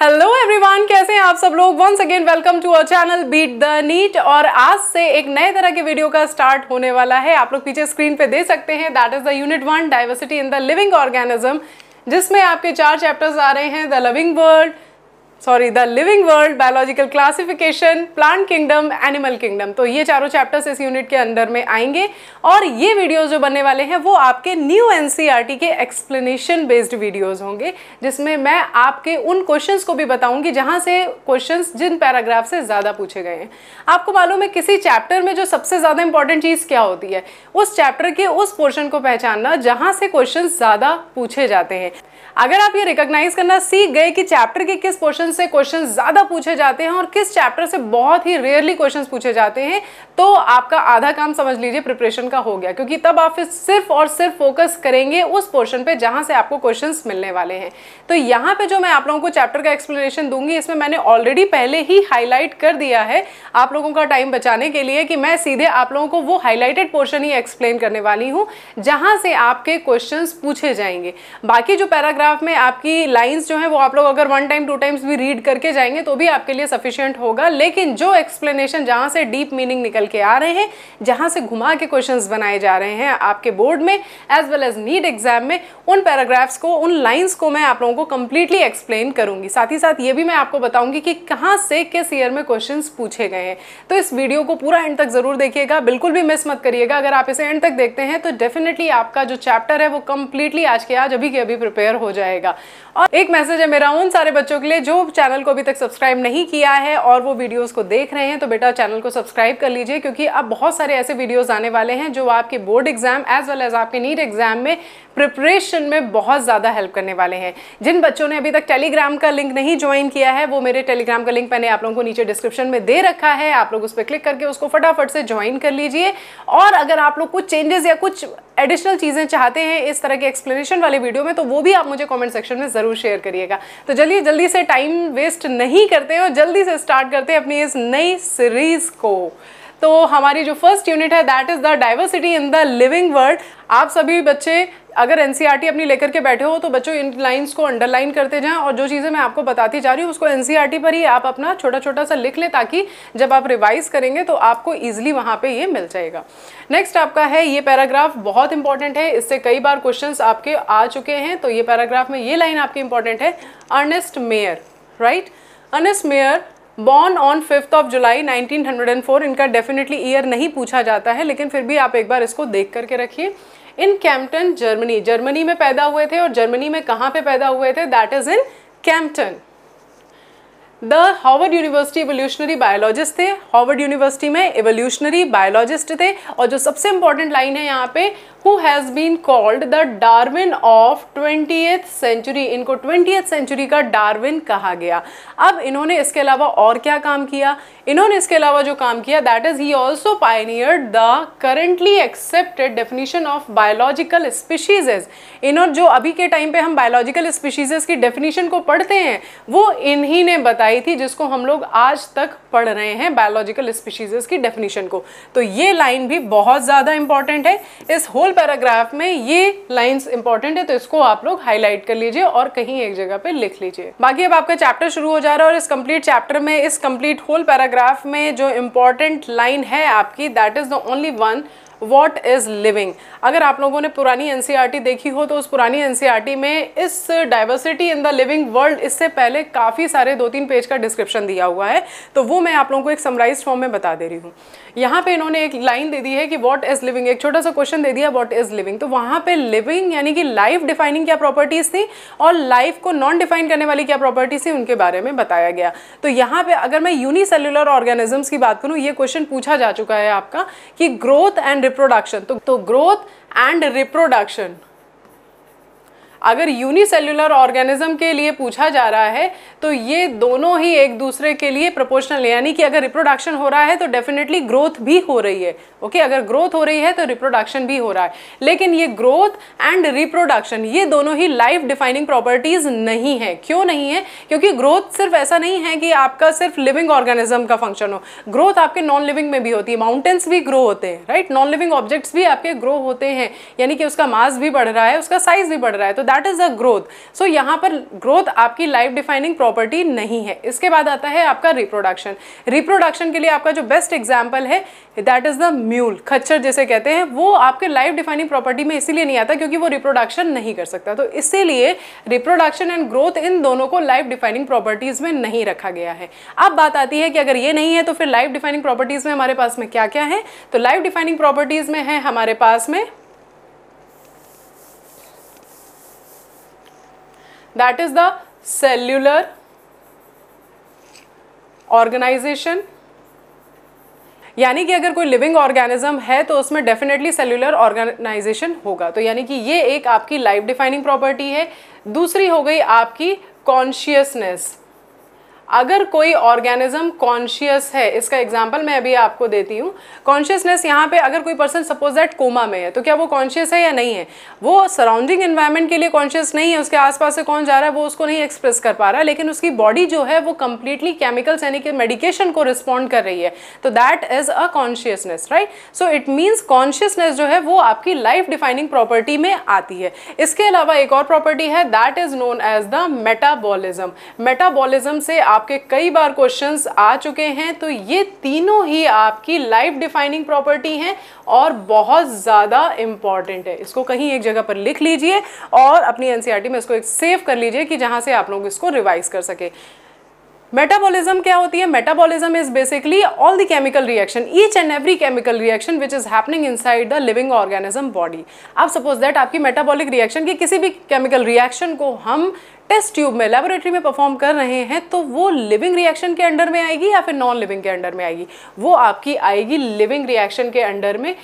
Hello everyone कैसे हैं आप सब लोग once again welcome to our channel beat the NEET और आज से एक नए तरह के वीडियो का स्टार्ट होने वाला है आप लोग पीछे स्क्रीन पे दे सकते हैं that is the unit one diversity in the living organism जिसमें आपके चार चैप्टर्स आ रहे हैं the living world sorry the living world biological classification plant kingdom animal kingdom तो ये चारों चैप्टर्स इस यूनिट के अंदर में आएंगे और ये वीडियो जो बनने वाले हैं वो आपके न्यू टी e के एक्सप्लेनेशन बेस्ड वीडियोज होंगे जिसमें मैं आपके उन क्वेश्चंस को भी बताऊंगी जहां से क्वेश्चंस जिन पैराग्राफ से ज़्यादा पूछे गए हैं आपको मालूम है किसी चैप्टर में जो सबसे ज़्यादा इंपॉर्टेंट चीज़ क्या होती है उस चैप्टर के उस पोर्शन को पहचानना जहाँ से क्वेश्चन ज़्यादा पूछे जाते हैं अगर आप ये रिकॉग्नाइज करना सीख गए कि चैप्टर के किस पोर्शन से क्वेश्चन ज़्यादा पूछे जाते हैं और किस चैप्टर से बहुत ही रेयरली क्वेश्चन पूछे जाते हैं तो आपका आधा काम समझ लीजिए प्रिपरेशन का हो गया क्योंकि तब आप सिर्फ और सिर्फ फोकस करेंगे उस पोर्शन पे जहां से आपको क्वेश्चन मिलने वाले हैं तो यहाँ पे जो मैं आप लोगों को चैप्टर का एक्सप्लेनेशन दूंगी इसमें मैंने ऑलरेडी पहले ही हाईलाइट कर दिया है आप लोगों का टाइम बचाने के लिए कि मैं सीधे आप लोगों को वो हाईलाइटेड पोर्शन ही एक्सप्लेन करने वाली हूँ जहां से आपके क्वेश्चन पूछे जाएंगे बाकी जो पैराग्राफ पैराग्राफ में आपकी लाइंस जो हैं वो आप लोग अगर वन टाइम टू टाइम्स भी रीड करके जाएंगे तो भी आपके लिए सफिशियंट होगा लेकिन जो एक्सप्लेनेशन जहाँ से डीप मीनिंग निकल के आ रहे हैं जहाँ से घुमा के क्वेश्चन बनाए जा रहे हैं आपके बोर्ड में as well as NEET exam में उन पैराग्राफ्स को उन लाइन्स को मैं आप लोगों को कम्प्लीटली एक्सप्लेन करूँगी साथ ही साथ ये भी मैं आपको बताऊँगी कि कहाँ से किस ईयर में क्वेश्चन पूछे गए हैं तो इस वीडियो को पूरा एंड तक ज़रूर देखिएगा बिल्कुल भी मिस मत करिएगा अगर आप इसे एंड तक देखते हैं तो डेफिनेटली आपका जो चैप्टर है वो कम्प्लीटली आज के आज अभी के अभी प्रिपेयर हो हो जाएगा और एक मैसेज है मेरा उन सारे बच्चों के लिए जो चैनल को अभी तक सब्सक्राइब नहीं किया है और वो वीडियोस को देख रहे हैं तो बेटा चैनल को सब्सक्राइब कर लीजिए क्योंकि अब बहुत सारे ऐसे वीडियोस आने वाले हैं जो आपके board exam as well as आपके नीट एग्जाम में प्रिपरेशन में बहुत ज़्यादा हेल्प करने वाले हैं जिन बच्चों ने अभी तक टेलीग्राम का लिंक नहीं ज्वाइन किया है वो मेरे टेलीग्राम का लिंक मैंने आप लोगों को नीचे डिस्क्रिप्शन में दे रखा है आप लोग उस पर क्लिक करके उसको फटाफट से ज्वाइन कर लीजिए और अगर आप लोग कुछ चेंजेस या कुछ एडिशनल चीज़ें चाहते हैं इस तरह के एक्सप्लेनेशन वाले वीडियो में तो वो भी आप मुझे कॉमेंट सेक्शन में ज़रूर ज़रूर शेयर करिएगा तो चलिए जल्दी से टाइम वेस्ट नहीं करते और जल्दी से स्टार्ट करते हैं अपनी इस नई सीरीज़ को तो हमारी जो फर्स्ट यूनिट है that is the diversity in the living world आप सभी बच्चे अगर एन e अपनी लेकर के बैठे हो तो बच्चों इन लाइन्स को अंडरलाइन करते जाएं और जो चीज़ें मैं आपको बताती जा रही हूँ उसको एन e पर ही आप अपना छोटा छोटा सा लिख लें ताकि जब आप रिवाइज करेंगे तो आपको ईजिली वहाँ पर ये मिल जाएगा नेक्स्ट आपका है ये पैराग्राफ बहुत इंपॉर्टेंट है इससे कई बार क्वेश्चन आपके आ चुके हैं तो ये पैराग्राफ में ये लाइन आपकी इंपॉर्टेंट है Ernest Mayr right Ernest Mayr born on fifth of July 1904 इनका डेफिनेटली ईयर नहीं पूछा जाता है लेकिन फिर भी आप एक बार इसको देख करके रखिए इन कैम्पटन जर्मनी जर्मनी में पैदा हुए थे और जर्मनी में कहाँ पे पैदा हुए थे that is in Kempten the Harvard university evolutionary biologist थे हॉवर्ड यूनिवर्सिटी में एवोल्यूशनरी बायोलॉजिस्ट थे और जो सबसे इंपॉर्टेंट लाइन है यहाँ पे who has been called the Darwin of twenty century इनको ट्वेंटी सेंचुरी का डार्विन कहा गया अब इन्होंने इसके अलावा और क्या काम किया इन्होंने इसके अलावा जो काम किया that is he also pioneer the currently accepted definition of biological species इन्होंने जो अभी के टाइम पे हम बायोलॉजिकल स्पीशीजेज की डेफिनेशन को पढ़ते हैं वो इन्हीं ने बताया बताई थी जिसको हम लोग आज तक पढ़ रहे हैं बायोलॉजिकल स्पीशीज़ की डेफिनेशन को तो ये लाइन भी बहुत ज़्यादा इंपॉर्टेंट है इस होल पैराग्राफ में ये लाइन्स इंपॉर्टेंट है तो इसको आप लोग हाईलाइट कर लीजिए और कहीं एक जगह पे लिख लीजिए बाकी अब आपका चैप्टर शुरू हो जा रहा है और इस कंप्लीट चैप्टर में इस कंप्लीट होल पैराग्राफ में जो इंपॉर्टेंट लाइन है आपकी that is the only one what is living अगर आप लोगों ने पुरानी एन e देखी हो तो उस पुरानी एन e में इस diversity in the living world इससे पहले काफ़ी सारे दो तीन पेज का डिस्क्रिप्शन दिया हुआ है तो वो मैं आप लोगों को एक समराइज फॉर्म में बता दे रही हूँ यहाँ पे इन्होंने एक लाइन दे दी है कि वॉट इज लिविंग एक छोटा सा क्वेश्चन दे दिया वॉट इज लिविंग तो वहाँ पे लिविंग यानी कि लाइफ डिफाइनिंग क्या प्रॉपर्टीज़ थी और लाइफ को नॉन डिफाइन करने वाली क्या प्रॉपर्टीज़ थी उनके बारे में बताया गया तो यहाँ पे अगर मैं यूनिसेल्युलर ऑर्गेनिजम्स की बात करूँ ये क्वेश्चन पूछा जा चुका है आपका कि ग्रोथ एंड रिप्रोडक्शन तो ग्रोथ एंड रिप्रोडक्शन अगर यूनिसेल्युलर ऑर्गेनिज्म के लिए पूछा जा रहा है तो ये दोनों ही एक दूसरे के लिए प्रोपोर्शनल है यानी कि अगर रिप्रोडक्शन हो रहा है तो डेफिनेटली ग्रोथ भी हो रही है ओके अगर ग्रोथ हो रही है तो रिप्रोडक्शन भी हो रहा है लेकिन ये ग्रोथ एंड रिप्रोडक्शन ये दोनों ही लाइफ डिफाइनिंग प्रॉपर्टीज नहीं है क्यों नहीं है क्योंकि ग्रोथ सिर्फ ऐसा नहीं है कि आपका सिर्फ लिविंग ऑर्गेनिज्म का फंक्शन हो ग्रोथ आपके नॉन लिविंग में भी होती है माउंटेन्स भी ग्रो होते हैं राइट नॉन लिविंग ऑब्जेक्ट्स भी आपके ग्रो होते हैं यानी कि उसका मास भी बढ़ रहा है उसका साइज भी बढ़ रहा है तो that is a growth so यहाँ पर ग्रोथ आपकी लाइफ डिफाइनिंग प्रॉपर्टी नहीं है इसके बाद आता है आपका रिप्रोडक्शन रिप्रोडक्शन के लिए आपका जो बेस्ट एग्जाम्पल है दैट इज़ द म्यूल खच्चर जैसे कहते हैं वो आपके लाइफ डिफाइनिंग प्रॉपर्टी में इसीलिए नहीं आता क्योंकि वो रिप्रोडक्शन नहीं कर सकता तो इसीलिए रिप्रोडक्शन एंड ग्रोथ इन दोनों को लाइफ डिफाइनिंग प्रॉपर्टीज़ में नहीं रखा गया है अब बात आती है कि अगर ये नहीं है तो फिर लाइफ डिफाइनिंग प्रॉपर्टीज़ में हमारे पास में क्या क्या है तो लाइफ डिफाइनिंग प्रॉपर्टीज़ में है हमारे पास में that is the cellular organisation यानी कि अगर कोई लिविंग ऑर्गेनिज्म है तो उसमें डेफिनेटली सेल्यूलर ऑर्गेनाइजेशन होगा तो यानी कि ये एक आपकी लाइफ डिफाइनिंग प्रॉपर्टी है दूसरी हो गई आपकी कॉन्शियसनेस अगर कोई ऑर्गेनिज्म कॉन्शियस है इसका एग्जाम्पल मैं अभी आपको देती हूँ कॉन्शियसनेस यहाँ पे अगर कोई पर्सन सपोज दैट कोमा में है तो क्या वो कॉन्शियस है या नहीं है वो सराउंडिंग एन्वायरमेंट के लिए कॉन्शियस नहीं है उसके आसपास से कौन जा रहा है वो उसको नहीं एक्सप्रेस कर पा रहा है लेकिन उसकी बॉडी जो है वो कंप्लीटली केमिकल्स यानी कि मेडिकेशन को रिस्पॉन्ड कर रही है तो that is a consciousness right so it means consciousness जो है वो आपकी लाइफ डिफाइनिंग प्रॉपर्टी में आती है इसके अलावा एक और प्रॉपर्टी है that is known as the metabolism metabolism से आप आपके कई बार क्वेश्चंस आ चुके हैं तो ये तीनों ही आपकी लाइफ डिफाइनिंग प्रॉपर्टी हैं और बहुत ज़्यादा इम्पॉर्टेंट है इसको कहीं एक जगह पर लिख लीजिए और अपनी एन e में इसको एक सेव कर लीजिए कि जहाँ से आप लोग इसको रिवाइज कर सकें मेटाबॉलिज्म क्या होती है metabolism is basically all the chemical reaction each and every chemical reaction which is happening inside the living organism body आप सपोज दैट आपकी मेटाबॉलिक रिएक्शन की किसी भी केमिकल रिएक्शन को हम टेस्ट ट्यूब में लेबोरेटरी में परफॉर्म कर रहे हैं तो वो लिविंग रिएक्शन के अंडर में आएगी या फिर नॉन लिविंग के अंडर में आएगी वो आपकी आएगी लिविंग रिएक्शन के अंडर में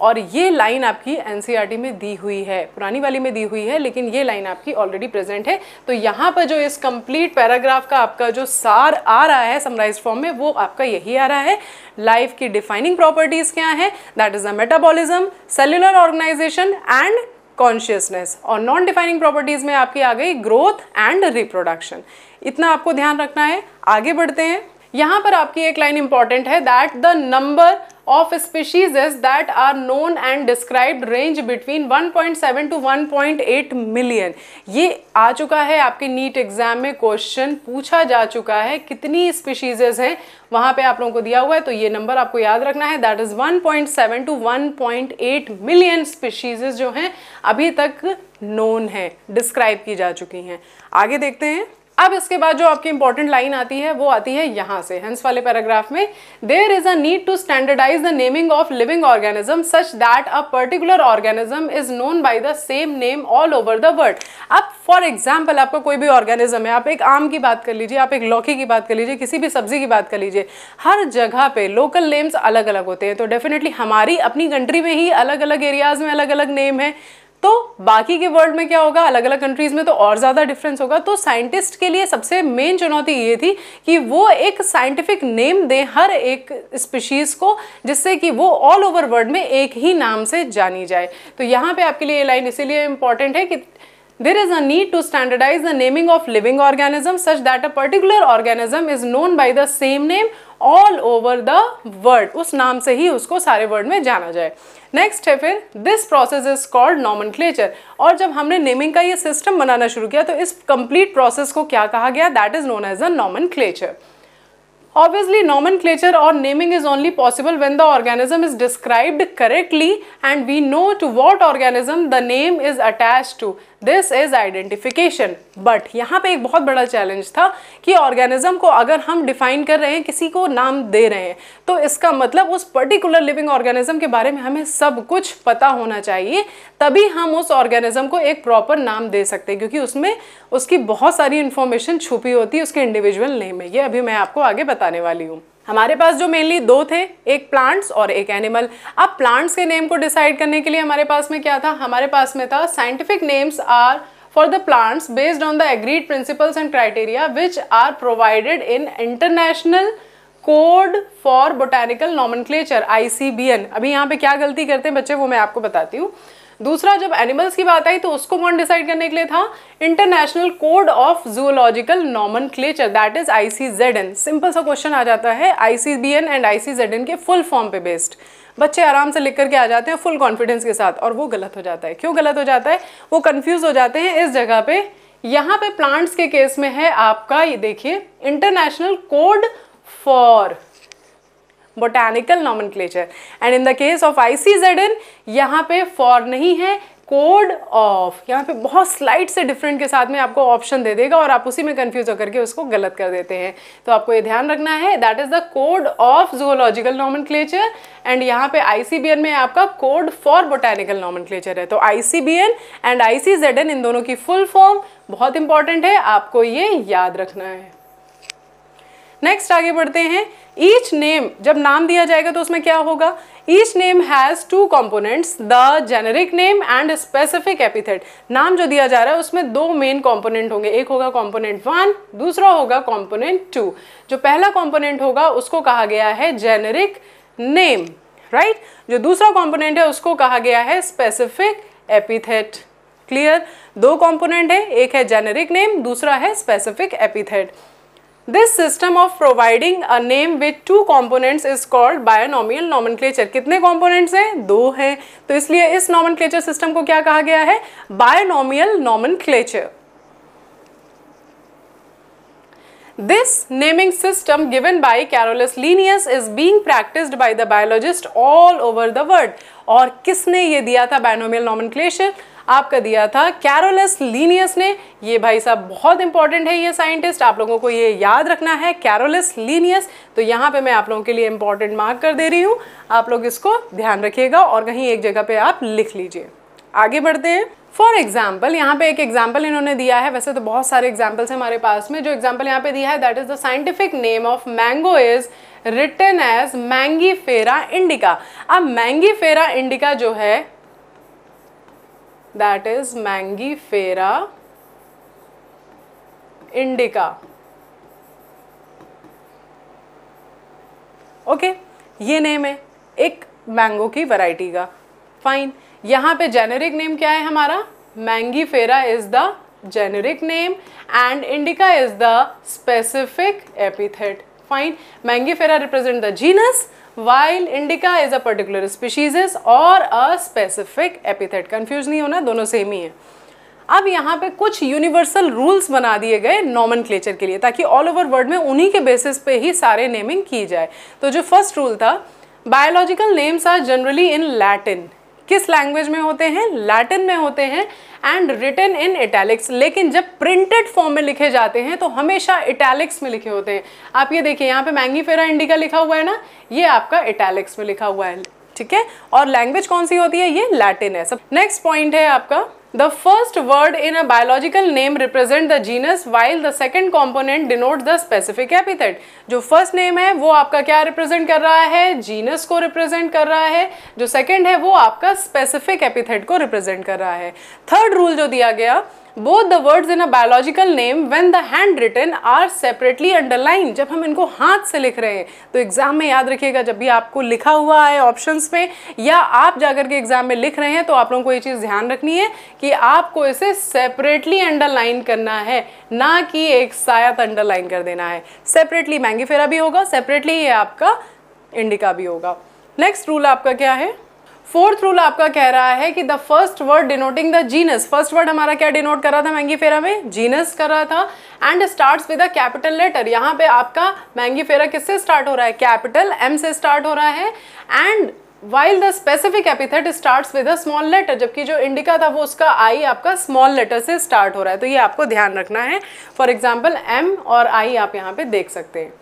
और ये लाइन आपकी एन e में दी हुई है पुरानी वाली में दी हुई है लेकिन ये लाइन आपकी ऑलरेडी प्रेजेंट है तो यहाँ पर जो इस कंप्लीट पैराग्राफ का आपका जो सार आ रहा है समराइज फॉर्म में वो आपका यही आ रहा है लाइफ की डिफाइनिंग प्रॉपर्टीज़ क्या है that is a metabolism cellular organisation and consciousness और नॉन डिफाइनिंग प्रॉपर्टीज़ में आपकी आ गई ग्रोथ एंड रिप्रोडक्शन इतना आपको ध्यान रखना है आगे बढ़ते हैं यहाँ पर आपकी एक लाइन इंपॉर्टेंट है that the number of species that are known and described range between 1.7 to 1.8 million ये आ चुका है आपके नीट एग्जाम में क्वेश्चन पूछा जा चुका है कितनी स्पीशीजेज हैं वहाँ पे आप लोगों को दिया हुआ है तो ये नंबर आपको याद रखना है that is 1.7 to 1.8 million species जो हैं अभी तक नोन है डिस्क्राइब की जा चुकी हैं आगे देखते हैं अब इसके बाद जो आपकी इंपॉर्टेंट लाइन आती है वो आती है यहाँ से हंस वाले पैराग्राफ में there is a need to standardise the naming of living organism such that a particular organism is known by the same name all over the world अब फॉर एग्जाम्पल आपका कोई भी ऑर्गेनिज्म है आप एक आम की बात कर लीजिए आप एक लौकी की बात कर लीजिए किसी भी सब्जी की बात कर लीजिए हर जगह पे लोकल नेम्स अलग अलग होते हैं तो डेफिनेटली हमारी अपनी कंट्री में ही अलग अलग एरियाज में अलग अलग नेम है तो बाकी के वर्ल्ड में क्या होगा अलग अलग कंट्रीज़ में तो और ज़्यादा डिफरेंस होगा तो साइंटिस्ट के लिए सबसे मेन चुनौती ये थी कि वो एक साइंटिफिक नेम दें हर एक स्पीशीज़ को जिससे कि वो ऑल ओवर वर्ल्ड में एक ही नाम से जानी जाए तो यहाँ पे आपके लिए ये लाइन इसीलिए इम्पॉर्टेंट है कि there is a need to standardize the naming of living organisms such that a particular organism is known by the same name all over the world उस नाम से ही उसको सारे वर्ल्ड में जाना जाए नेक्स्ट है फिर this process is called nomenclature और जब हमने नेमिंग का ये सिस्टम बनाना शुरू किया तो इस कंप्लीट प्रोसेस को क्या कहा गया that is known as a nomen obviously nomen और naming is only possible when the organism is described correctly and we know to what organism the name is attach to this is identification but यहाँ पे एक बहुत बड़ा challenge था कि organism को अगर हम डिफाइन कर रहे हैं किसी को नाम दे रहे हैं तो इसका मतलब उस पर्टिकुलर लिविंग ऑर्गेनिज्म के बारे में हमें सब कुछ पता होना चाहिए तभी हम उस ऑर्गेनिज्म को एक प्रॉपर नाम दे सकते हैं क्योंकि उसमें उसकी बहुत सारी इन्फॉर्मेशन छुपी होती है उसके इंडिविजुअल नेम में ये अभी मैं आपको आगे बताने वाली हूँ हमारे पास जो मेनली दो थे एक प्लांट्स और एक एनिमल अब प्लांट्स के नेम को डिसाइड करने के लिए हमारे पास में क्या था हमारे पास में था scientific names are for the plants based on the agreed principles and criteria which are provided in international code for botanical nomenclature I अभी यहाँ पे क्या गलती करते हैं बच्चे वो मैं आपको बताती हूँ दूसरा जब एनिमल्स की बात आई तो उसको कौन डिसाइड करने के लिए था international code of zoological nomenclature that is I simple सा क्वेश्चन आ जाता है आई एंड आई के फुल फॉर्म पे बेस्ड बच्चे आराम से लिख करके आ जाते हैं फुल कॉन्फिडेंस के साथ और वो गलत हो जाता है क्यों गलत हो जाता है वो कन्फ्यूज हो जाते हैं इस जगह पे यहाँ पे प्लांट्स के केस में है आपका ये देखिए international code for botanical nomenclature and in the case of I C Z N यहाँ पे फॉर नहीं है कोड ऑफ यहाँ पे बहुत स्लाइट से डिफरेंट के साथ में आपको ऑप्शन दे देगा और आप उसी में कंफ्यूज होकर के उसको गलत कर देते हैं तो आपको ये ध्यान रखना है that is the code of zoological nomenclature and यहाँ पे आई में आपका कोड फॉर बोटैनिकल नॉमन है तो आई एंड आई इन दोनों की फुल फॉर्म बहुत इंपॉर्टेंट है आपको ये याद रखना है नेक्स्ट आगे बढ़ते हैं ईच नेम जब नाम दिया जाएगा तो उसमें क्या होगा each name has two components the generic name and specific epithet नाम जो दिया जा रहा है उसमें दो मेन कॉम्पोनेंट होंगे एक होगा कॉम्पोनेंट वन दूसरा होगा कॉम्पोनेंट टू जो पहला कॉम्पोनेंट होगा उसको कहा गया है जेनेरिक नेम राइट जो दूसरा कॉम्पोनेंट है उसको कहा गया है स्पेसिफिक एपिथेट क्लियर दो कॉम्पोनेंट है एक है जेनेरिक नेम दूसरा है specific epithet this system of providing a name with two components is called binomial nomenclature कितने कॉम्पोनेंट्स हैं दो हैं तो इसलिए इस नॉमनक्लेचर सिस्टम को क्या कहा गया है binomial nomenclature This naming system given by Carolus Linnaeus is being practiced by the biologist all over the world. और किसने ये दिया था binomial nomenclature? आपका दिया था कैरोलस लीनियस ने ये भाई साहब बहुत इंपॉर्टेंट है ये साइंटिस्ट आप लोगों को ये याद रखना है कैरोलस लीनियस तो यहाँ पे मैं आप लोगों के लिए इंपॉर्टेंट मार्क कर दे रही हूँ आप लोग इसको ध्यान रखिएगा और कहीं एक जगह पे आप लिख लीजिए आगे बढ़ते हैं फॉर एग्जाम्पल यहाँ पे एक एग्जाम्पल इन्होंने दिया है वैसे तो बहुत सारे एग्जाम्पल्स हमारे पास में जो एग्जाम्पल यहाँ पे दिया है that is the scientific name of mango is written as Mangifera indica अब मैंगी फेरा इंडिका जो है that is Mangifera indica. Okay okay, ये नेम है एक मैंगो की वैरायटी का फाइन यहाँ पे जेनेरिक नेम क्या है हमारा Mangifera is the generic name and indica is the specific epithet fine Mangifera represent the genus while indica is a particular species और अ स्पेसिफिक एपिथेट कन्फ्यूज नहीं होना दोनों same ही है अब यहाँ पे कुछ यूनिवर्सल रूल्स बना दिए गए नॉमन के लिए ताकि ऑल ओवर वर्ल्ड में उन्हीं के बेसिस पे ही सारे नेमिंग की जाए तो जो फर्स्ट रूल था biological names are generally in Latin किस लैंग्वेज में होते हैं लैटिन में होते हैं एंड रिटर्न इन इटैलिक्स लेकिन जब प्रिंटेड फॉर्म में लिखे जाते हैं तो हमेशा इटैलिक्स में लिखे होते हैं आप ये देखिए यहाँ पे मैंगी फेरा इंडिका लिखा हुआ है ना ये आपका इटैलिक्स में लिखा हुआ है ठीक है और लैंग्वेज कौन सी होती है ये लैटिन है सब नेक्स्ट पॉइंट है आपका the first word in a biological name represent the genus while the second component denote the specific epithet जो फर्स्ट नेम है वो आपका क्या रिप्रेजेंट कर रहा है जीनस को रिप्रेजेंट कर रहा है जो सेकेंड है वो आपका स्पेसिफिक एपिथेट को रिप्रेजेंट कर रहा है थर्ड रूल जो दिया गया both the words in a biological name when the handwritten are separately underline जब हम इनको हाथ से लिख रहे हैं तो एग्जाम में याद रखिएगा जब भी आपको लिखा हुआ है ऑप्शंस में या आप जाकर के एग्जाम में लिख रहे हैं तो आप लोगों को ये चीज़ ध्यान रखनी है कि आपको इसे सेपरेटली अंडरलाइन करना है ना कि एक सायत अंडरलाइन कर देना है सेपरेटली मैंगी फेरा भी होगा सेपरेटली ये आपका इंडिका भी होगा नेक्स्ट रूल आपका क्या है फोर्थ रूल आपका कह रहा है कि the first word denoting the genus first word हमारा क्या डिनोट कर रहा था मैंगी फेरा में जीनस कर रहा था and start with a capital letter यहाँ पे आपका मैंगी फेरा किससे स्टार्ट हो रहा है कैपिटल एम से स्टार्ट हो रहा है and while the specific epithet start with a small letter जबकि जो इंडिका था वो उसका आई आपका स्मॉल लेटर से स्टार्ट हो रहा है तो ये आपको ध्यान रखना है फॉर एग्जाम्पल एम और आई आप यहाँ पे देख सकते हैं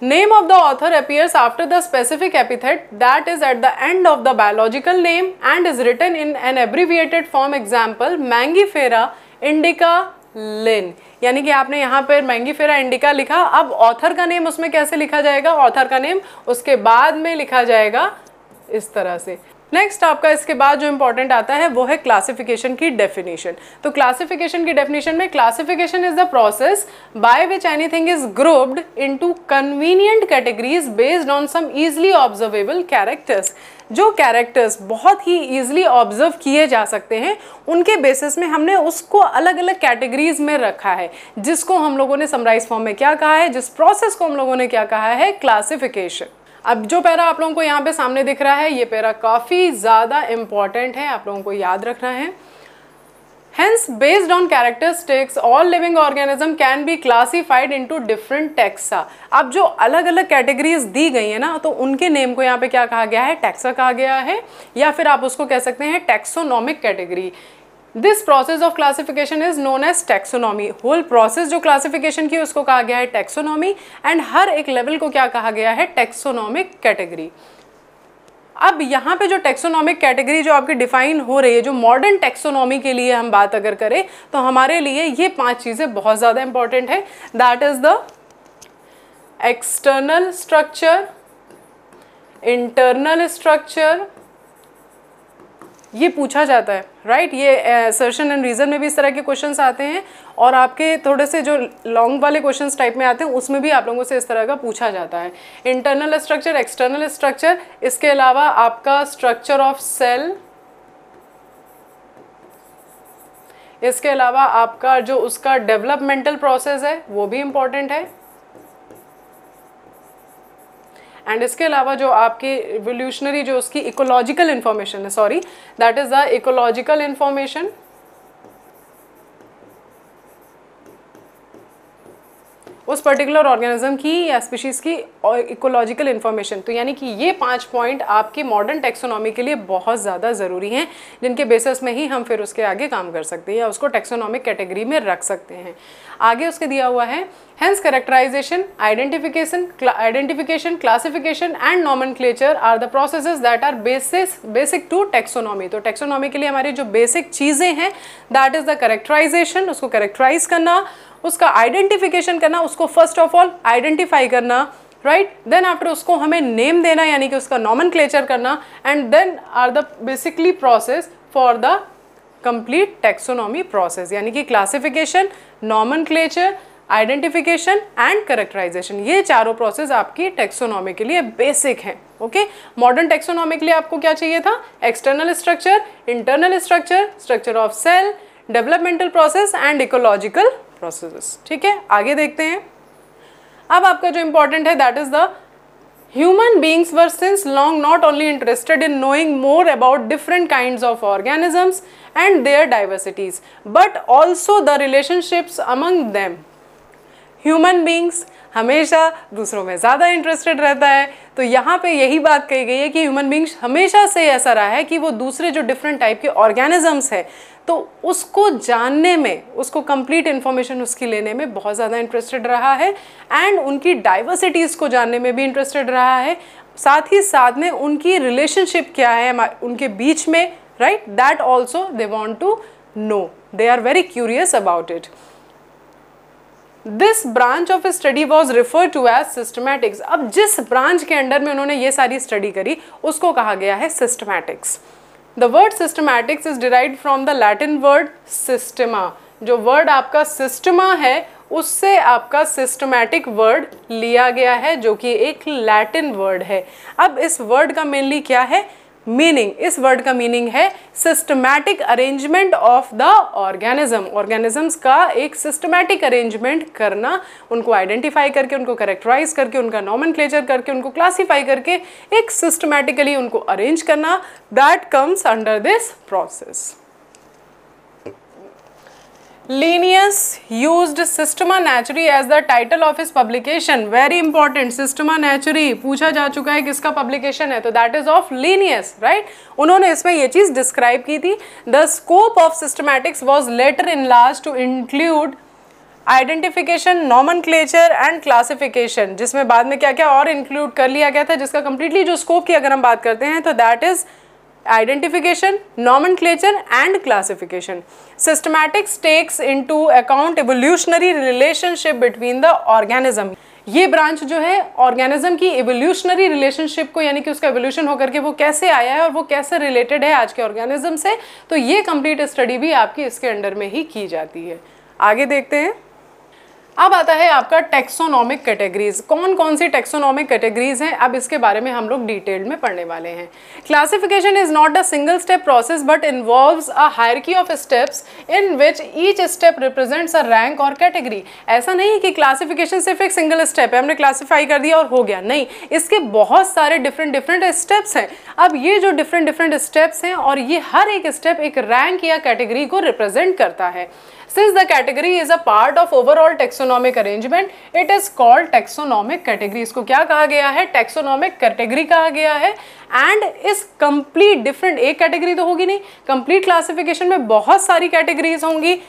Name of the author appears after the specific epithet that is at the end of the biological name and is written in an abbreviated form example Mangifera indica लिन यानी कि आपने यहाँ पर मैंगी फेरा इंडिका लिखा अब author का name उसमें कैसे लिखा जाएगा ऑथर का नेम उसके बाद में लिखा जाएगा इस तरह से नेक्स्ट आपका इसके बाद जो इंपॉर्टेंट आता है वो है क्लासिफिकेशन की डेफिनेशन तो क्लासिफिकेशन की डेफिनेशन में classification is the process by which anything is grouped into convenient categories based on some easily observable characters जो कैरेक्टर्स बहुत ही ईजिली ऑब्जर्व किए जा सकते हैं उनके बेसिस में हमने उसको अलग अलग कैटेगरीज में रखा है जिसको हम लोगों ने समराइज फॉर्म में क्या कहा है जिस प्रोसेस को हम लोगों ने क्या कहा है क्लासिफिकेशन अब जो पैरा आप लोगों को यहाँ पे सामने दिख रहा है ये पैरा काफ़ी ज़्यादा इम्पॉर्टेंट है आप लोगों को याद रखना है hence based on characteristics all living organism can be classified into different taxa अब जो अलग अलग कैटेगरीज दी गई है ना तो उनके नेम को यहाँ पे क्या कहा गया है टैक्सा कहा गया है या फिर आप उसको कह सकते हैं taxonomic category this process of classification is known as taxonomy whole process जो क्लासिफिकेशन की उसको कहा गया है टेक्सोनॉमी एंड हर एक लेवल को क्या कहा गया है टेक्सोनॉमिक कैटेगरी अब यहाँ पे जो टेक्सोनॉमिक कैटेगरी जो आपकी डिफाइन हो रही है जो मॉडर्न टेक्सोनॉमी के लिए हम बात अगर करें तो हमारे लिए ये पांच चीज़ें बहुत ज़्यादा इंपॉर्टेंट है that is the external structure internal structure ये पूछा जाता है राइट ये सर्शन एंड रीज़न में भी इस तरह के क्वेश्चन आते हैं और आपके थोड़े से जो लॉन्ग वाले क्वेश्चन टाइप में आते हैं उसमें भी आप लोगों से इस तरह का पूछा जाता है इंटरनल स्ट्रक्चर एक्सटर्नल स्ट्रक्चर इसके अलावा आपका स्ट्रक्चर ऑफ सेल इसके अलावा आपका जो उसका डेवलपमेंटल प्रोसेस है वो भी इम्पॉर्टेंट है एंड इसके अलावा जो आपकी रिवोल्यूशनरी जो उसकी इकोलॉजिकल इन्फॉर्मेशन है sorry that is the ecological information उस पर्टिकुलर ऑर्गेनिज्म की या स्पीशीज़ की इकोलॉजिकल इन्फॉर्मेशन तो यानी कि ये पांच पॉइंट आपके मॉडर्न टेक्सोनॉमी के लिए बहुत ज़्यादा ज़रूरी हैं जिनके बेसिस में ही हम फिर उसके आगे काम कर सकते हैं या उसको टेक्सोनॉमिक कैटेगरी में रख सकते हैं आगे उसके दिया हुआ है hence characterisation identification identification classification and nomenclature are the process that are basis basic to taxonomy तो टेक्सोनॉमी के लिए हमारी जो बेसिक चीज़ें हैं दैट इज़ द करेक्टराइजेशन उसको करेक्टराइज करना उसका आइडेंटिफिकेशन करना उसको फर्स्ट ऑफ ऑल आइडेंटिफाई करना राइट देन आफ्टर उसको हमें नेम देना यानी कि उसका नॉमन करना and then are the basically process for the complete taxonomy process यानी कि classification nomen identification and characterisation ये चारों प्रोसेस आपकी टेक्सोनॉमी के लिए बेसिक हैं ओके मॉडर्न टेक्सोनॉमी के लिए आपको क्या चाहिए था external structure internal structure structure of cell developmental process and ecological process ठीक है आगे देखते हैं अब आपका जो इम्पोर्टेंट है that is the human beings were since long not only interested in knowing more about different kind of organisms and their diversities but also the relationships among them human beings हमेशा दूसरों में ज़्यादा interested रहता है तो यहाँ पे यही बात कही गई है कि ह्यूमन बींग्स हमेशा से ऐसा रहा है कि वो दूसरे जो डिफरेंट टाइप के ऑर्गेनिजम्स हैं तो उसको जानने में उसको कंप्लीट इन्फॉर्मेशन उसकी लेने में बहुत ज़्यादा इंटरेस्टेड रहा है एंड उनकी डाइवर्सिटीज़ को जानने में भी इंटरेस्टेड रहा है साथ ही साथ में उनकी रिलेशनशिप क्या है उनके बीच में right that also they want to know they are very curious about it this branch of study was refer to as systematics अब जिस ब्रांच के अंडर में उन्होंने ये सारी स्टडी करी उसको कहा गया है systematics the word systematics is derive from the Latin word systema जो वर्ड आपका सिस्टमा है उससे आपका सिस्टमैटिक वर्ड लिया गया है जो कि एक लैटिन वर्ड है अब इस वर्ड का मेनली क्या है मीनिंग इस वर्ड का मीनिंग है systematic arrangement of the organism organisms का एक सिस्टमैटिक अरेंजमेंट करना उनको आइडेंटिफाई करके उनको करेक्टराइज करके उनका नॉमन करके उनको क्लासीफाई करके एक सिस्टमैटिकली उनको अरेंज करना that comes under this process Linnaeus use Systema Naturae as the title of इस publication very important Systema Naturae पूछा जा चुका है किसका पब्लिकेशन है तो that is of Linnaeus right उन्होंने इसमें यह चीज डिस्क्राइब की थी the scope of systematics was later in last to include identification nomenclature and classification जिसमें बाद में क्या क्या और इंक्लूड कर लिया गया था जिसका कंप्लीटली जो स्कोप की अगर हम बात करते हैं तो that is identification, nomenclature and classification. Systematics takes into account evolutionary relationship between the organism. ये ब्रांच जो है ऑर्गेनिज्म की इवोल्यूशनरी रिलेशनशिप को यानी कि उसका एवोल्यूशन होकर के वो कैसे आया है और वो कैसे रिलेटेड है आज के ऑर्गेनिज्म से तो ये कंप्लीट स्टडी भी आपकी इसके अंडर में ही की जाती है आगे देखते हैं अब आता है आपका टेक्सोनॉमिक कैटेगरीज कौन कौन सी टेक्सोनॉमिक कैटेगरीज हैं अब इसके बारे में हम लोग डिटेल में पढ़ने वाले हैं classification is not a single step process but involve a hierarchy of steps in which each step represents a rank और कैटेगरी ऐसा नहीं कि क्लासिफिकेशन सिर्फ एक सिंगल स्टेप है हमने क्लासीफाई कर दिया और हो गया नहीं इसके बहुत सारे डिफरेंट डिफरेंट स्टेप्स हैं अब ये जो डिफरेंट डिफरेंट स्टेप्स हैं और ये हर एक स्टेप एक रैंक या कैटेगरी को रिप्रेजेंट करता है since the category is a part of overall taxonomic taxonomic arrangement it is called taxonomic category इसको क्या कहा गया है टेक्सोनॉमिक कैटेगरी कहा गया है एंड इस कंप्लीट डिफरेंट एक कैटेगरी तो होगी नहीं कंप्लीट क्लासिफिकेशन में बहुत सारी कैटेगरीज होंगी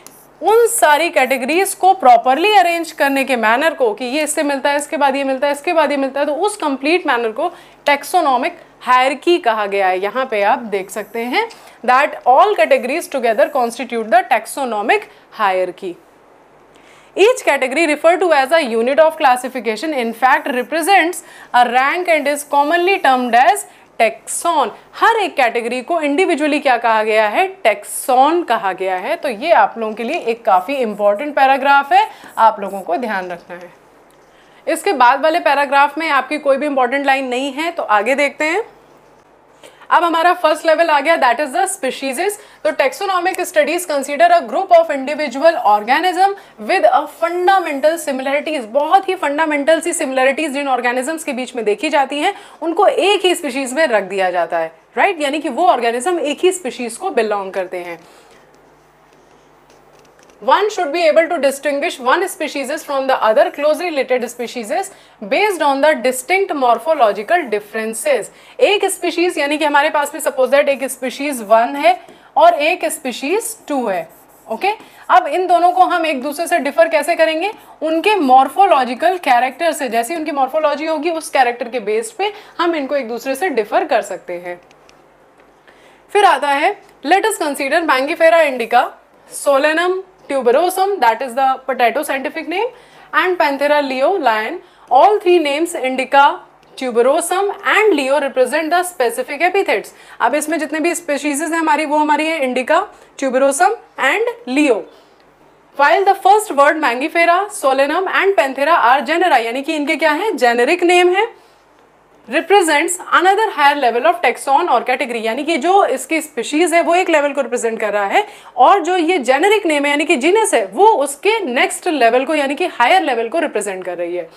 उन सारी कैटेगरीज को प्रॉपरली अरेंज करने के मैनर को कि ये इससे मिलता है इसके बाद ये मिलता है इसके बाद ये मिलता है तो उस कंप्लीट मैनर को टेक्सोनॉमिक हायरकी कहा गया है यहाँ पे आप देख सकते हैं that all categories together constitute the taxonomic hierarchy Each category referred to as a unit of classification in fact represents a rank and is commonly termed as taxon हर एक कैटेगरी को इंडिविजुअली क्या कहा गया है टेक्सॉन कहा गया है तो ये आप लोगों के लिए एक काफ़ी इंपॉर्टेंट पैराग्राफ है आप लोगों को ध्यान रखना है इसके बाद वाले पैराग्राफ में आपकी कोई भी इंपॉर्टेंट लाइन नहीं है तो आगे देखते हैं अब हमारा फर्स्ट लेवल आ गया दैट इज द स्पीशीजेस तो taxonomic studies consider a group of individual organism with a fundamental similarities बहुत ही फंडामेंटल सी सिमिलरिटीज जिन ऑर्गेनिजम्स के बीच में देखी जाती हैं उनको एक ही स्पीशीज में रख दिया जाता है राइट right? यानी कि वो ऑर्गेनिज्म एक ही स्पीशीज को बिलोंग करते हैं one should be able to distinguish from the other closely related species based on the distinct morphological differences एक स्पीशीज यानी कि हमारे पास में सपोज दैट एक स्पीशीज वन है और एक स्पीशीज टू है ओके okay? अब इन दोनों को हम एक दूसरे से डिफर कैसे करेंगे उनके मॉर्फोलॉजिकल कैरेक्टर से जैसी उनकी मॉर्फोलॉजी होगी उस कैरेक्टर के बेस पे हम इनको एक दूसरे से डिफर कर सकते हैं फिर आता है let us consider Mangifera indica Solanum tuberosum, that is the potato scientific name, and Panthera leo, lion. All three names, indica, tuberosum and Leo represent the specific epithets अब इसमें जितने भी स्पेशीज हैं हमारी वो हमारी है indica tuberosum and Leo while the first word Mangifera Solanum and Panthera are genera यानी कि इनके क्या है जेनेरिक नेम है represents another higher level of taxon और कैटेगरी यानी कि जो इसकी स्पीशीज है वो एक लेवल को रिप्रेजेंट कर रहा है और जो ये जेनेरिक नेम है यानी कि जीनस है वो उसके नेक्स्ट लेवल को यानी कि हायर लेवल को रिप्रेजेंट कर रही है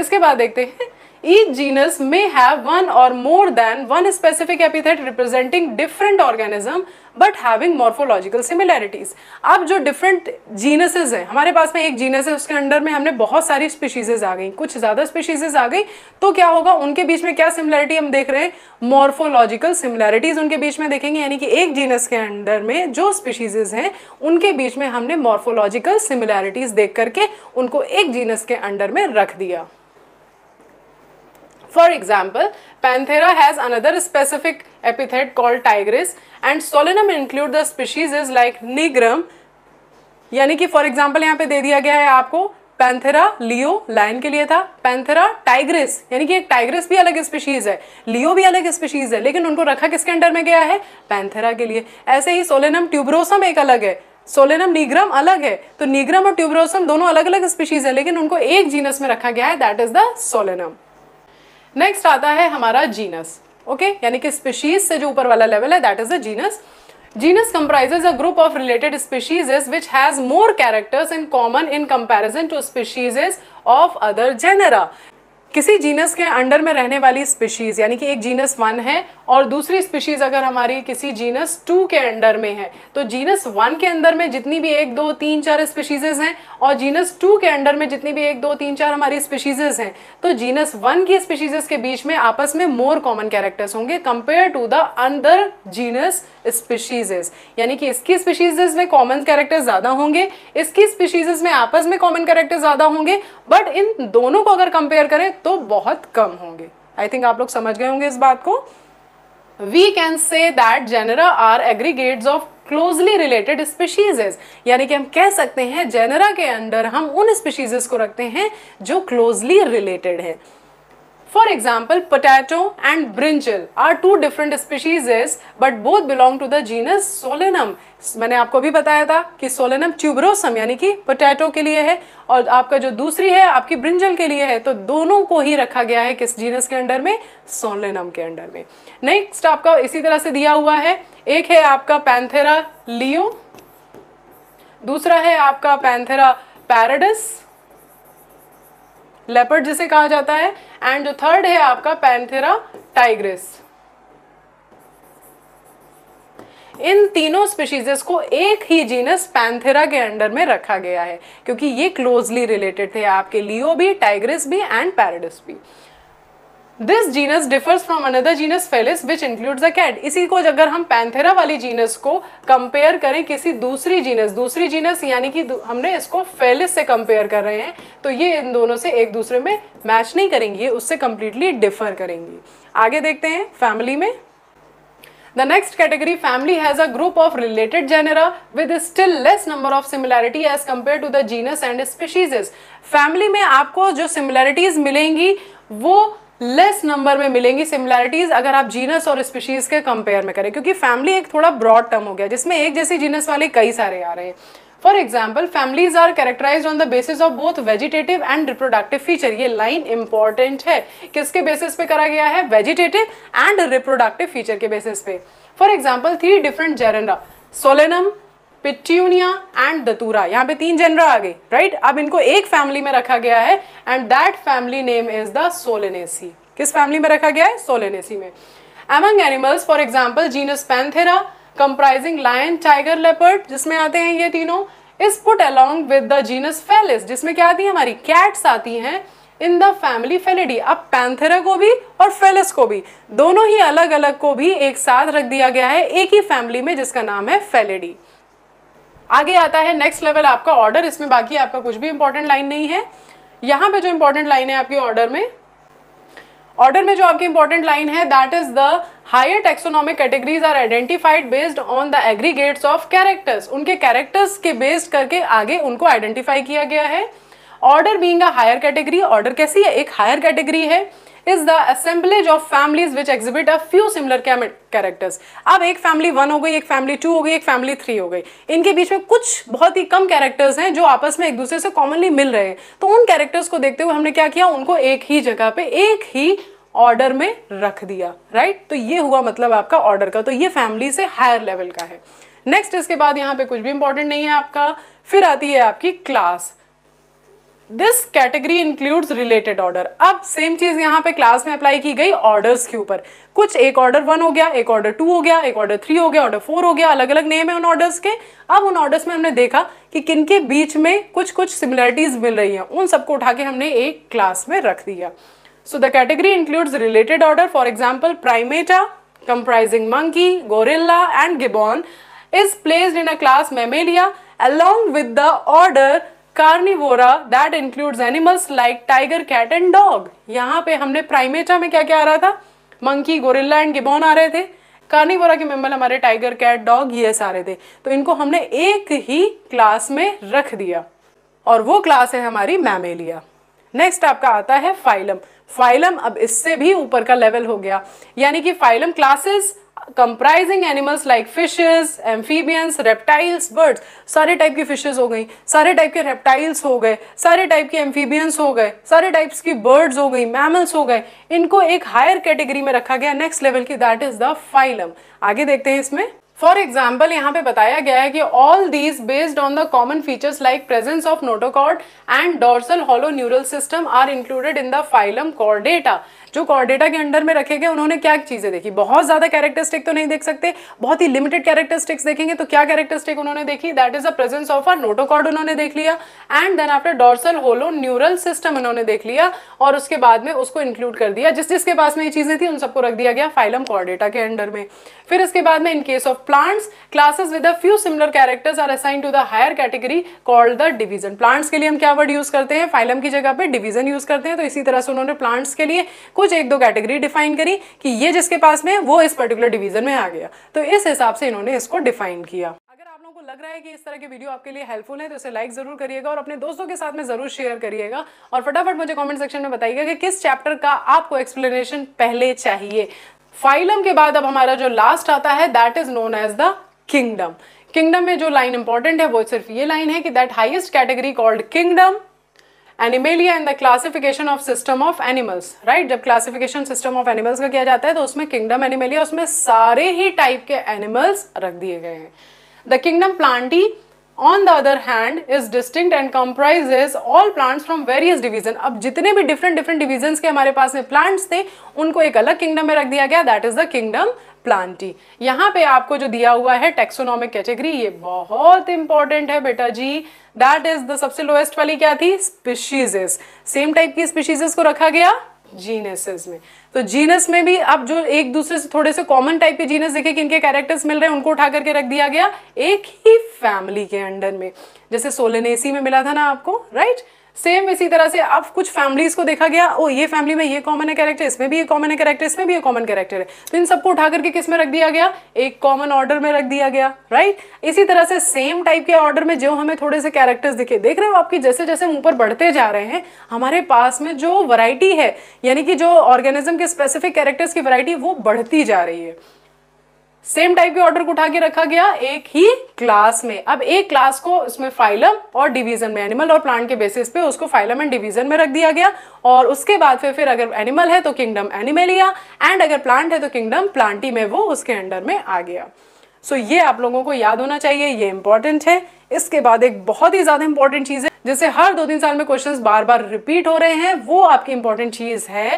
इसके बाद देखते हैं a genus may have one और more than one specific epithet representing different organism but having morphological similarities अब जो डिफरेंट जीनसेज हैं हमारे पास में एक जीनस है उसके अंडर में हमने बहुत सारी स्पीशीजेज आ गई कुछ ज़्यादा स्पीशीजेज आ गई तो क्या होगा उनके बीच में क्या सिमिलैरिटी हम देख रहे हैं मॉर्फोलॉजिकल सिमिलैरिटीज़ उनके बीच में देखेंगे यानी कि एक जीनस के अंडर में जो स्पीशीजेज हैं उनके बीच में हमने मॉर्फोलॉजिकल सिमिलैरिटीज़ देख करके उनको एक जीनस के अंडर में रख दिया For example, Panthera has another specific epithet called tigris and include include the species like nigrum यानी कि फॉर एग्जाम्पल यहाँ पे दे दिया गया है आपको पैंथेरा लियो लाइन के लिए था पैंथेरा टाइग्रिस यानी कि एक टाइग्रिस भी अलग स्पीशीज है लियो भी अलग स्पीशीज है लेकिन उनको रखा किसके अंडर में गया है पैंथेरा के लिए ऐसे ही सोलेनम ट्यूब्रोसम एक अलग है सोलेनम निग्रम अलग है तो निग्रम और ट्यूब्रोसम दोनों अलग अलग स्पीशीज है लेकिन उनको एक जीनस में रखा गया है that is the Solanum next आता है हमारा जीनस ओके okay? यानी कि स्पीशीज से जो ऊपर वाला लेवल है that is a genus genus comprises a group of related species which has more characters in common in comparison to species of other genera किसी जीनस के अंडर में रहने वाली स्पीशीज यानी कि एक जीनस वन है और दूसरी स्पीशीज अगर हमारी किसी जीनस टू के अंडर में है तो जीनस वन के अंदर में जितनी भी एक दो तीन चार स्पीशीजेज हैं और जीनस टू के अंडर में जितनी भी एक दो तीन चार हमारी स्पीशीजेज हैं तो जीनस वन की स्पीशीजेस के बीच में आपस में मोर कॉमन कैरेक्टर्स होंगे कंपेयर टू द अंदर जीनस स्पीशीजेस यानी कि इसकी स्पीशीजेस में कॉमन कैरेक्टर्स ज़्यादा होंगे इसकी स्पीशीजेस में आपस में कॉमन कैरेक्टर्स ज़्यादा होंगे बट इन दोनों को अगर कंपेयर करें तो बहुत कम होंगे आई थिंक आप लोग समझ गए होंगे इस बात को we can say that genera are aggregates of closely related species यानी कि हम कह सकते हैं जेनरा के अंडर हम उन स्पीशीजेस को रखते हैं जो क्लोजली रिलेटेड हैं For example, potato and brinjal are two different species but both belong to the genus Solanum. मैंने आपको भी बताया था कि सोलेनम ट्यूबरोसम यानी कि पोटैटो के लिए है और आपका जो दूसरी है आपकी ब्रिंजल के लिए है तो दोनों को ही रखा गया है किस जीनस के अंडर में सोलेनम के अंडर में नेक्स्ट आपका इसी तरह से दिया हुआ है एक है आपका पैंथेरा लियो दूसरा है आपका पैंथेरा पैराडस लेपर्ड जिसे कहा जाता है एंड जो थर्ड है आपका पैंथेरा टाइग्रिस इन तीनों स्पीशीजेस को एक ही जीनस पैंथेरा के अंडर में रखा गया है क्योंकि ये क्लोजली रिलेटेड थे आपके लियो भी टाइग्रिस भी एंड पैराडिस भी this genus differs from another genus Felis which includes a cat इसी को अगर हम पैंथेरा वाली जीनस को कंपेयर करें किसी दूसरी जीनस दूसरी जीनस यानी कि हमने इसको फेलिस से कंपेयर कर रहे हैं तो ये इन दोनों से एक दूसरे में मैच नहीं करेंगी उससे कंप्लीटली डिफर करेंगी आगे देखते हैं फैमिली में The next category family has a group of related genera with still less number of similarity as compared to the genus and species. Family में आपको जो similarities मिलेंगी वो लेस नंबर में मिलेंगी सिमिलैरिटीज़ अगर आप जीनस और स्पीशीज़ के कंपेयर में करें क्योंकि फैमिली एक थोड़ा ब्रॉड टर्म हो गया जिसमें एक जैसी जीनस वाले कई सारे आ रहे हैं for example families are characterize on the basis of both vegetative and reproductive feature ये लाइन इंपॉर्टेंट है किसके बेसिस पे करा गया है वेजिटेटिव एंड रिप्रोडक्टिव फीचर के बेसिस पे for example three different genera Solanum Petunia and Datura यहाँ पे तीन जेनरा आ गए राइट अब इनको एक फैमिली में रखा गया है and that family name is the Solanaceae किस फैमिली में रखा गया है सोलेनेसी में among animals for example genus Panthera comprising lion tiger leopard जिसमें आते हैं ये तीनों is put along with the genus Felis जिसमें क्या आती है हमारी कैट्स आती हैं इन द फैमिली फेलिडी अब पैंथेरा को भी और फेलिस को भी दोनों ही अलग अलग को भी एक साथ रख दिया गया है एक ही फैमिली में जिसका नाम है फेलिडी आगे आता है नेक्स्ट लेवल आपका ऑर्डर इसमें बाकी आपका कुछ भी इंपॉर्टेंट लाइन नहीं है यहाँ पे जो इंपॉर्टेंट लाइन है आपके ऑर्डर में ऑर्डर में जो आपकी इंपॉर्टेंट लाइन है that is the higher taxonomic categories are identified based on the aggregates of characters उनके कैरेक्टर्स के बेस्ड करके आगे उनको आइडेंटिफाई किया गया है order being a higher category order कैसी है एक हायर कैटेगरी है is the assemblage of families which exhibit a few similar characters अब एक फैमिली वन हो गई एक फैमिली टू हो गई एक फैमिली थ्री हो गई इनके बीच में कुछ बहुत ही कम कैरेक्टर्स हैं जो आपस में एक दूसरे से कॉमनली मिल रहे हैं तो उन कैरेक्टर्स को देखते हुए हमने क्या किया उनको एक ही जगह पे एक ही ऑर्डर में रख दिया राइट तो ये हुआ मतलब आपका ऑर्डर का तो ये फैमिली से हायर लेवल का है नेक्स्ट इसके बाद यहाँ पे कुछ भी इंपॉर्टेंट नहीं है आपका फिर आती है आपकी class this category includes related order अब सेम चीज यहाँ पे क्लास में अप्लाई की गई ऑर्डर्स के ऊपर कुछ एक ऑर्डर वन हो गया एक ऑर्डर टू हो गया एक ऑर्डर थ्री हो गया ऑर्डर फोर हो गया अलग अलग नेम है उन ऑर्डर्स के अब उन ऑर्डर्स में हमने देखा कि किन के बीच में कुछ कुछ सिमिलरिटीज मिल रही हैं उन सबको उठा के हमने एक क्लास में रख दिया so the category includes related order for example Primata comprising monkey gorilla and gibbon is placed in a class Mammalia along with the order Carnivora that includes animals like tiger cat and dog यहाँ पे हमने Primata में क्या क्या आ रहा था monkey gorilla and gibbon आ रहे थे कार्निवोरा के मेंबर हमारे टाइगर कैट डॉग ये सारे थे तो इनको हमने एक ही क्लास में रख दिया और वो क्लास है हमारी मैमेलिया नेक्स्ट आपका आता है फाइलम फाइलम अब इससे भी ऊपर का लेवल हो गया यानी कि phylum classes comprising animals like fishes amphibians reptiles birds सारे टाइप की फिशेज हो गई सारे टाइप के रेप्टाइल्स हो गए सारे टाइप के एम्फीबियंस हो गए सारे टाइप्स की बर्ड्स हो गई मैमल्स हो गए इनको एक हायर कैटेगरी में रखा गया नेक्स्ट लेवल की दैट इज द फाइलम आगे देखते हैं इसमें फॉर एग्जाम्पल यहाँ पे बताया गया है कि all these based on the common features like presence of notochord and dorsal hollow neural system are included in the phylum Chordata जो कॉर्डेटा के अंडर में रखे गए उन्होंने क्या चीज़ें देखी बहुत ज़्यादा कैरेक्टरिस्टिक तो नहीं देख सकते बहुत ही लिमिटेड कैरेक्टरिस्टिक्स देखेंगे तो क्या कैरेक्टरिस्टिक उन्होंने देखी that is the presence of a notochord उन्होंने देख लिया and then after dorsal hollow neural system उन्होंने देख लिया और उसके बाद में उसको इंक्लूड कर दिया जिस जिसके पास में ये चीज़ें थी उन सबको रख दिया गया फाइलम कॉर्डेटा के अंडर में फिर इसके बाद में in case of plants classes with a few similar characters are assign to the higher category called the division plants के लिए हम क्या वर्ड यूज करते हैं फाइलम की जगह पे डिवीजन यूज करते हैं तो इसी तरह से उन्होंने प्लांट्स के लिए कुछ एक दो कैटेगरी डिफाइन करी कि ये जिसके पास में वो इस पर्टिकुलर डिवीजन में आ गया तो इस हिसाब से इन्होंने इसको डिफाइन किया लग रहा है कि इस तरह के वीडियो आपके लिए हेल्पफुल है तो इसे लाइक जरूर करिएगा और अपने दोस्तों के साथ में जरूर शेयर करिएगा और फटाफट मुझे कमेंट सेक्शन में बताइएगा कि किस चैप्टर का आपको एक्सप्लेनेशन पहले चाहिए फाइलम के बाद अब हमारा जो लास्ट आता है that is known as the kingdom kingdom में जो लाइन इंपॉर्टेंट है वो सिर्फ ये लाइन है कि that highest category called kingdom Animalia and the classification of system of animals right जब क्लासिफिकेशन सिस्टम ऑफ एनिमल्स का किया जाता है तो उसमें किंगडम एनिमेलिया उसमें सारे ही टाइप के एनिमल्स रख दिए गए हैं the kingdom Plantae on the other hand is distinct and comprises all plants from various division अब जितने भी डिफरेंट डिफरेंट डिवीजन के हमारे पास में प्लांट्स थे उनको एक अलग किंगडम में रख दिया गया that is the kingdom Plantae यहाँ पे आपको जो दिया हुआ है टेक्सोनॉमिक कैटेगरी ये बहुत इंपॉर्टेंट है बेटा जी दैट इज द सबसे लोएस्ट वाली क्या थी स्पीशीजेस सेम टाइप की स्पीशीजेस को रखा गया जीनेसेस में तो जीनस में भी अब जो एक दूसरे से थोड़े से कॉमन टाइप के जीनस देखे कि इनके कैरेक्टर्स मिल रहे हैं उनको उठा करके रख दिया गया एक ही फैमिली के अंडर में जैसे सोलेनेसी में मिला था ना आपको राइट right? सेम इसी तरह से अब कुछ फैमिलीज को देखा गया ओ ये फैमिली में ये कॉमन है कैरेक्टर इसमें भी ये कॉमन है कैरेक्टर इसमें भी ये कॉमन कैरेक्टर है तो इन सबको उठा करके किस में रख दिया गया एक कॉमन ऑर्डर में रख दिया गया राइट इसी तरह से सेम टाइप के ऑर्डर में जो हमें थोड़े से कैरेक्टर्स दिखे देख रहे हो आपकी जैसे जैसे हम ऊपर बढ़ते जा रहे हैं हमारे पास में जो वराइटी है यानी कि जो ऑर्गेनिज्म के स्पेसिफिक कैरेक्टर्स की वरायटी वो बढ़ती जा रही है सेम टाइप के ऑर्डर को उठा के रखा गया एक ही क्लास में अब एक क्लास को उसमें फाइलम और डिवीजन में एनिमल और प्लांट के बेसिस पे उसको फाइलम एंड डिवीजन में रख दिया गया और उसके बाद फिर फिर अगर एनिमल है तो किंगडम एनिमेलिया एंड अगर प्लांट है तो किंगडम प्लांटी में वो उसके अंडर में आ गया सो so, ये आप लोगों को याद होना चाहिए ये इंपॉर्टेंट है इसके बाद एक बहुत ही ज़्यादा इंपॉर्टेंट चीज़ है जैसे हर दो तीन साल में क्वेश्चंस बार बार रिपीट हो रहे हैं वो आपकी इंपॉर्टेंट चीज़ है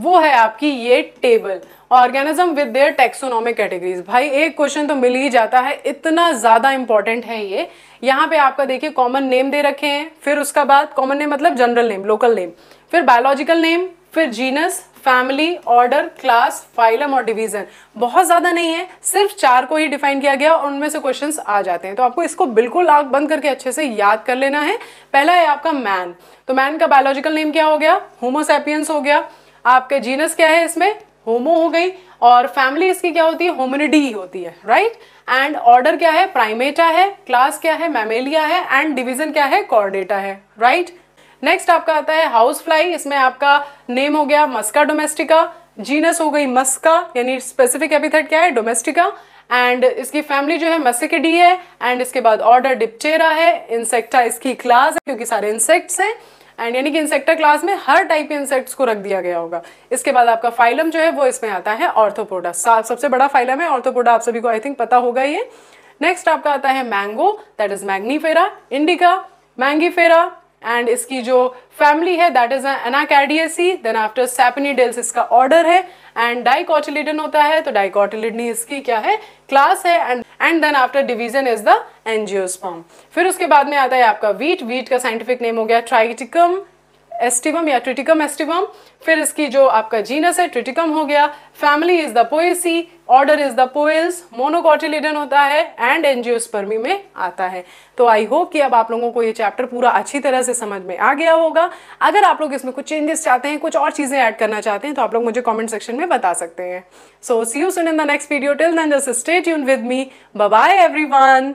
वो है आपकी ये table organism with their taxonomic categories भाई एक क्वेश्चन तो मिल ही जाता है इतना ज़्यादा इंपॉर्टेंट है ये यहाँ पे आपका देखिए कॉमन नेम दे रखे हैं फिर उसका बाद कॉमन नेम मतलब जनरल नेम लोकल नेम फिर बायोलॉजिकल नेम फिर genus family order class phylum और डिवीजन बहुत ज़्यादा नहीं है सिर्फ चार को ही डिफाइन किया गया और उनमें से क्वेश्चन आ जाते हैं तो आपको इसको बिल्कुल आग बंद करके अच्छे से याद कर लेना है पहला है आपका मैन तो मैन का बायोलॉजिकल नेम क्या हो गया होमोसेपियंस हो गया आपके जीनस क्या है इसमें होमो हो गई और फैमिली इसकी क्या होती है होमिनिडी होती है राइट एंड ऑर्डर क्या है प्राइमेटा है क्लास क्या है मैमेलिया है एंड डिवीजन क्या है कॉर्डेटा है राइट नेक्स्ट आपका आता है हाउस फ्लाई इसमें आपका नेम हो गया मस्का डोमेस्टिका जीनस हो गई मस्का यानी स्पेसिफिक एपिथेट क्या है डोमेस्टिका एंड इसकी फैमिली जो है मसिकडी है एंड इसके बाद ऑर्डर डिप्टेरा है इंसेक्टा इसकी क्लास है क्योंकि सारे इंसेक्ट्स हैं एंड यानी कि इंसेक्टर क्लास में हर टाइप के इंसेक्ट्स को रख दिया गया होगा इसके बाद आपका फाइलम जो है वो इसमें आता है ऑर्थोपोडा सबसे बड़ा फाइलम है ऑर्थोपोडा आप सभी को आई थिंक पता होगा ये नेक्स्ट आपका आता है mango that is Mangifera indica Mangifera and इसकी जो फैमिली है that is Anacardiaceae then after Sapindales इसका ऑर्डर है एंड डाइकॉटिलिडन होता है तो डाइकॉटिलिडनी इसकी क्या है क्लास है and and then after division is the angiosperm फिर उसके बाद में आता है आपका वीट वीट का साइंटिफिक नेम हो गया ट्राइटिकम एस्टिवम या ट्रिटिकम एस्टिवम फिर इसकी जो आपका जीनस है ट्रिटिकम हो गया family is the Poaceae order is the Poales monocotyledon होता है एंड एनजियोस्पर्मी में आता है तो आई होप कि अब आप लोगों को ये चैप्टर पूरा अच्छी तरह से समझ में आ गया होगा अगर आप लोग इसमें कुछ चेंजेस चाहते हैं कुछ और चीज़ें ऐड करना चाहते हैं तो आप लोग मुझे कॉमेंट सेक्शन में बता सकते हैं so see you soon in the next video till then just stay tune with me bye every